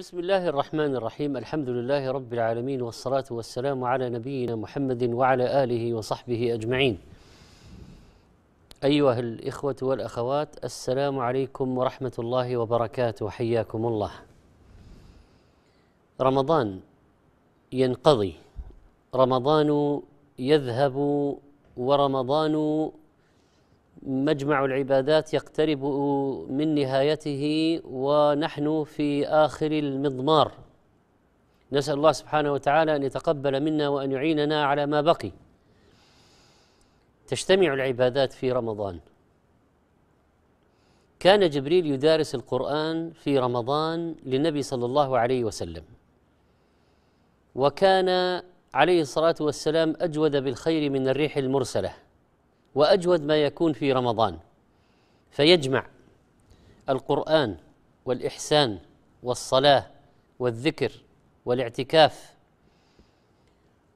بسم الله الرحمن الرحيم الحمد لله رب العالمين والصلاة والسلام على نبينا محمد وعلى آله وصحبه أجمعين أيها الإخوة والأخوات السلام عليكم ورحمة الله وبركاته حياكم الله رمضان ينقضي رمضان يذهب ورمضان مجمع العبادات يقترب من نهايته ونحن في آخر المضمار نسأل الله سبحانه وتعالى أن يتقبل منا وأن يعيننا على ما بقي تجتمع العبادات في رمضان كان جبريل يدارس القرآن في رمضان للنبي صلى الله عليه وسلم وكان عليه الصلاة والسلام أجود بالخير من الريح المرسلة واجود ما يكون في رمضان فيجمع القران والاحسان والصلاه والذكر والاعتكاف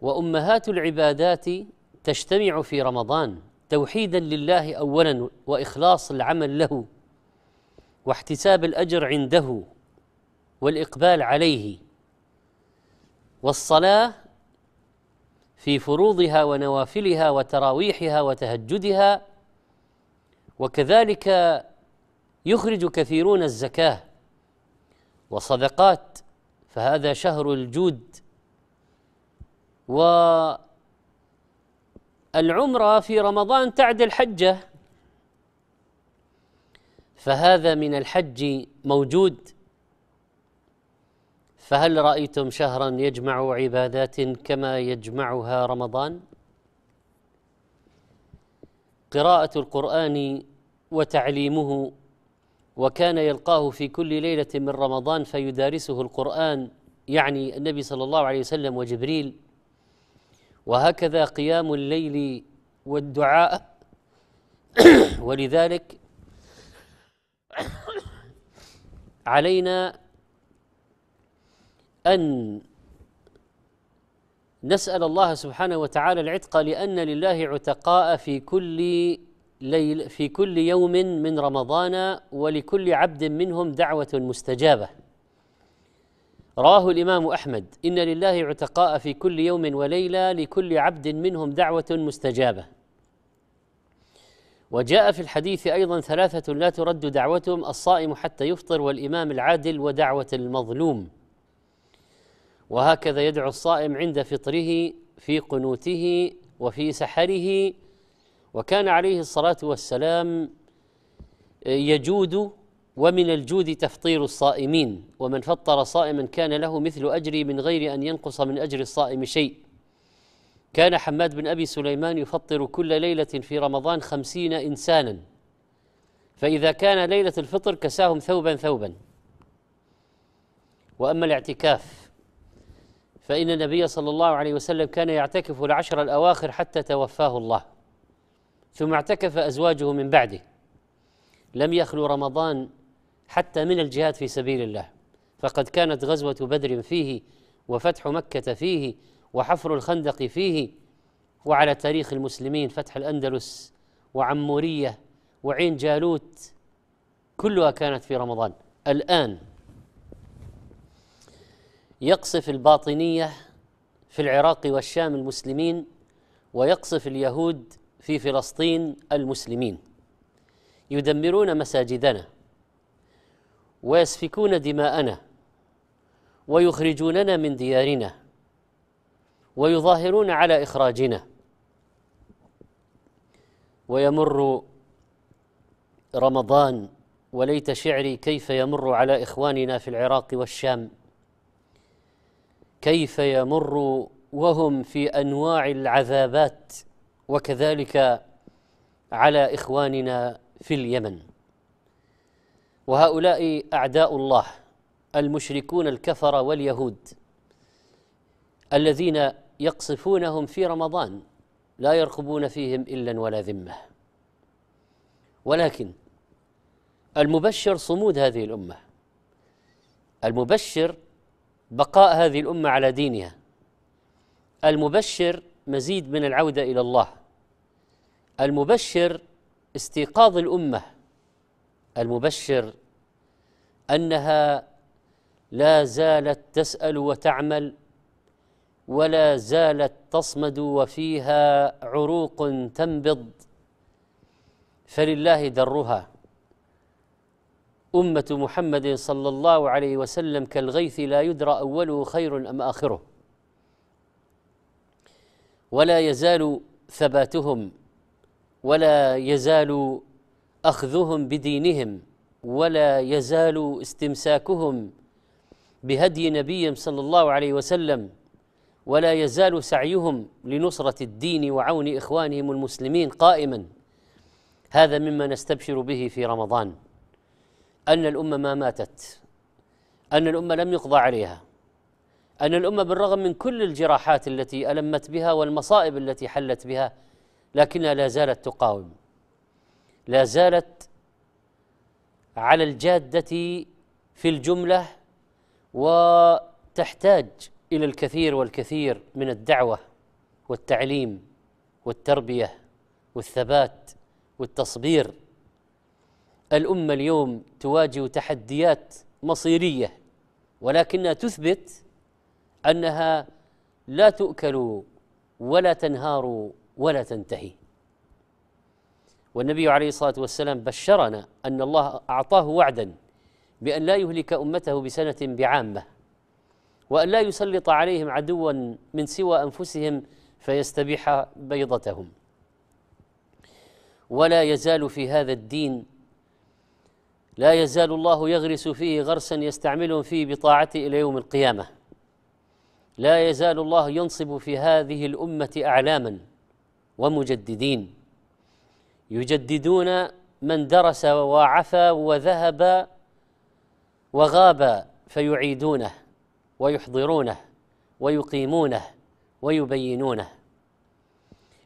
وامهات العبادات تجتمع في رمضان توحيدا لله اولا واخلاص العمل له واحتساب الاجر عنده والاقبال عليه والصلاه في فروضها ونوافلها وتراويحها وتهجدها وكذلك يخرج كثيرون الزكاه وصدقات فهذا شهر الجود والعمره في رمضان تعد الحجه فهذا من الحج موجود فهل رأيتم شهرا يجمع عبادات كما يجمعها رمضان؟ قراءة القرآن وتعليمه وكان يلقاه في كل ليلة من رمضان فيدارسه القرآن يعني النبي صلى الله عليه وسلم وجبريل وهكذا قيام الليل والدعاء ولذلك علينا أن نسأل الله سبحانه وتعالى العتق لأن لله عتقاء في كل ليل في كل يوم من رمضان ولكل عبد منهم دعوة مستجابة. رواه الإمام أحمد إن لله عتقاء في كل يوم وليلة لكل عبد منهم دعوة مستجابة. وجاء في الحديث أيضا ثلاثة لا ترد دعوتهم الصائم حتى يفطر والإمام العادل ودعوة المظلوم. وهكذا يدعو الصائم عند فطره في قنوته وفي سحره وكان عليه الصلاه والسلام يجود ومن الجود تفطير الصائمين ومن فطر صائما كان له مثل اجري من غير ان ينقص من اجر الصائم شيء كان حماد بن ابي سليمان يفطر كل ليله في رمضان خمسين انسانا فاذا كان ليله الفطر كساهم ثوبا ثوبا واما الاعتكاف فإن النبي صلى الله عليه وسلم كان يعتكف العشر الأواخر حتى توفاه الله ثم اعتكف أزواجه من بعده لم يخلو رمضان حتى من الجهاد في سبيل الله فقد كانت غزوة بدر فيه وفتح مكة فيه وحفر الخندق فيه وعلى تاريخ المسلمين فتح الأندلس وعمورية وعين جالوت كلها كانت في رمضان الآن يقصف الباطنيه في العراق والشام المسلمين ويقصف اليهود في فلسطين المسلمين يدمرون مساجدنا ويسفكون دماءنا ويخرجوننا من ديارنا ويظاهرون على اخراجنا ويمر رمضان وليت شعري كيف يمر على اخواننا في العراق والشام كيف يمر وهم في انواع العذابات وكذلك على اخواننا في اليمن وهؤلاء اعداء الله المشركون الكفر واليهود الذين يقصفونهم في رمضان لا يرقبون فيهم الا ولا ذمه ولكن المبشر صمود هذه الامه المبشر بقاء هذه الامه على دينها المبشر مزيد من العوده الى الله المبشر استيقاظ الامه المبشر انها لا زالت تسال وتعمل ولا زالت تصمد وفيها عروق تنبض فلله درها أمة محمد صلى الله عليه وسلم كالغيث لا يدرى أوله خير أم آخره ولا يزال ثباتهم ولا يزال أخذهم بدينهم ولا يزال استمساكهم بهدي نبيهم صلى الله عليه وسلم ولا يزال سعيهم لنصرة الدين وعون إخوانهم المسلمين قائما هذا مما نستبشر به في رمضان أن الأمة ما ماتت أن الأمة لم يقضى عليها أن الأمة بالرغم من كل الجراحات التي ألمت بها والمصائب التي حلت بها لكنها لا زالت تقاوم لا زالت على الجادة في الجملة وتحتاج إلى الكثير والكثير من الدعوة والتعليم والتربية والثبات والتصبير الأمة اليوم تواجه تحديات مصيرية ولكنها تثبت أنها لا تؤكل ولا تنهار ولا تنتهي والنبي عليه الصلاة والسلام بشرنا أن الله أعطاه وعدا بأن لا يهلك أمته بسنة بعامة وأن لا يسلط عليهم عدوا من سوى أنفسهم فيستبيح بيضتهم ولا يزال في هذا الدين لا يزال الله يغرس فيه غرسا يستعملهم فيه بطاعته الى يوم القيامه لا يزال الله ينصب في هذه الامه اعلاما ومجددين يجددون من درس وعفى وذهب وغاب فيعيدونه ويحضرونه ويقيمونه ويبينونه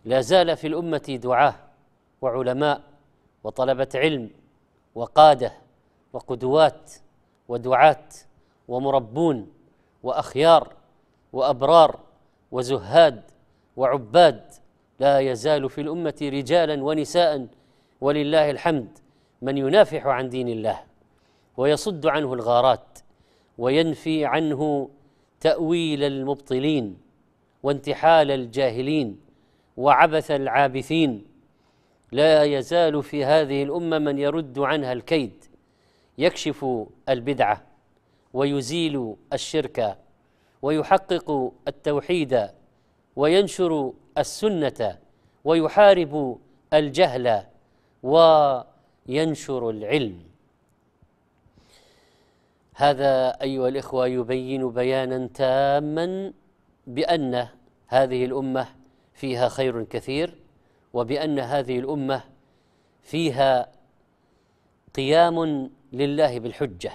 لا زال في الامه دعاه وعلماء وطلبه علم وقاده وقدوات ودعاه ومربون واخيار وابرار وزهاد وعباد لا يزال في الامه رجالا ونساء ولله الحمد من ينافح عن دين الله ويصد عنه الغارات وينفي عنه تاويل المبطلين وانتحال الجاهلين وعبث العابثين لا يزال في هذه الامه من يرد عنها الكيد يكشف البدعه ويزيل الشرك ويحقق التوحيد وينشر السنه ويحارب الجهل وينشر العلم هذا ايها الاخوه يبين بيانا تاما بان هذه الامه فيها خير كثير وبأن هذه الأمة فيها قيام لله بالحجة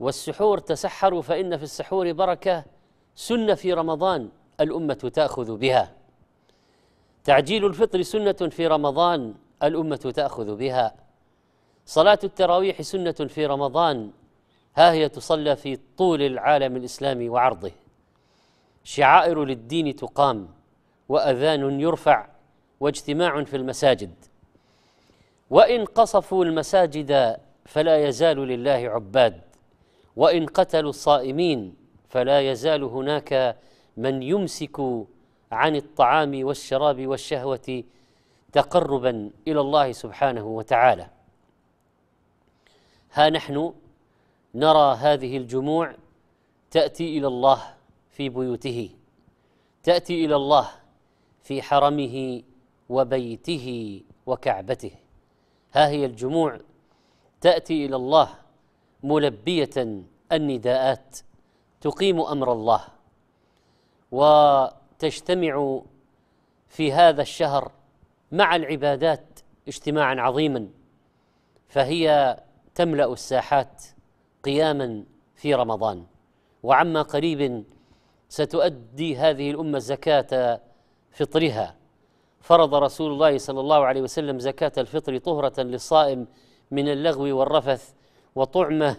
والسحور تسحروا فإن في السحور بركة سنة في رمضان الأمة تأخذ بها تعجيل الفطر سنة في رمضان الأمة تأخذ بها صلاة التراويح سنة في رمضان ها هي تصلى في طول العالم الإسلامي وعرضه شعائر للدين تقام وأذان يرفع واجتماع في المساجد وان قصفوا المساجد فلا يزال لله عباد وان قتلوا الصائمين فلا يزال هناك من يمسك عن الطعام والشراب والشهوه تقربا الى الله سبحانه وتعالى ها نحن نرى هذه الجموع تاتي الى الله في بيوته تاتي الى الله في حرمه وبيته وكعبته ها هي الجموع تاتي الى الله ملبيه النداءات تقيم امر الله وتجتمع في هذا الشهر مع العبادات اجتماعا عظيما فهي تملا الساحات قياما في رمضان وعما قريب ستؤدي هذه الامه زكاه فطرها فرض رسول الله صلى الله عليه وسلم زكاة الفطر طهرة للصائم من اللغو والرفث وطعمه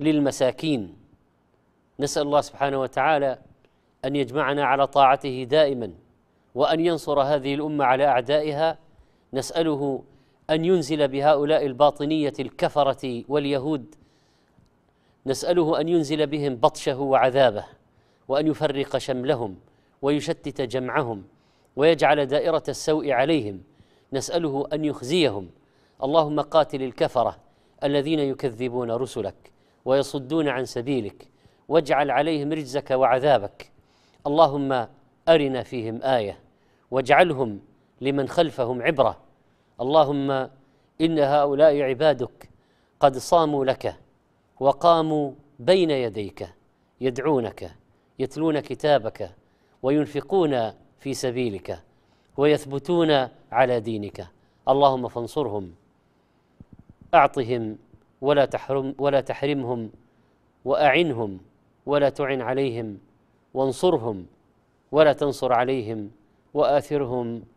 للمساكين نسأل الله سبحانه وتعالى أن يجمعنا على طاعته دائما وأن ينصر هذه الأمة على أعدائها نسأله أن ينزل بهؤلاء الباطنية الكفرة واليهود نسأله أن ينزل بهم بطشه وعذابه وأن يفرق شملهم ويشتت جمعهم ويجعل دائرة السوء عليهم نسأله أن يخزيهم اللهم قاتل الكفرة الذين يكذبون رسلك ويصدون عن سبيلك واجعل عليهم رجزك وعذابك اللهم أرنا فيهم آية واجعلهم لمن خلفهم عبرة اللهم إن هؤلاء عبادك قد صاموا لك وقاموا بين يديك يدعونك يتلون كتابك وينفقون في سبيلك ويثبتون على دينك اللهم فانصرهم اعطهم ولا تحرم ولا تحرمهم واعنهم ولا تعن عليهم وانصرهم ولا تنصر عليهم واثرهم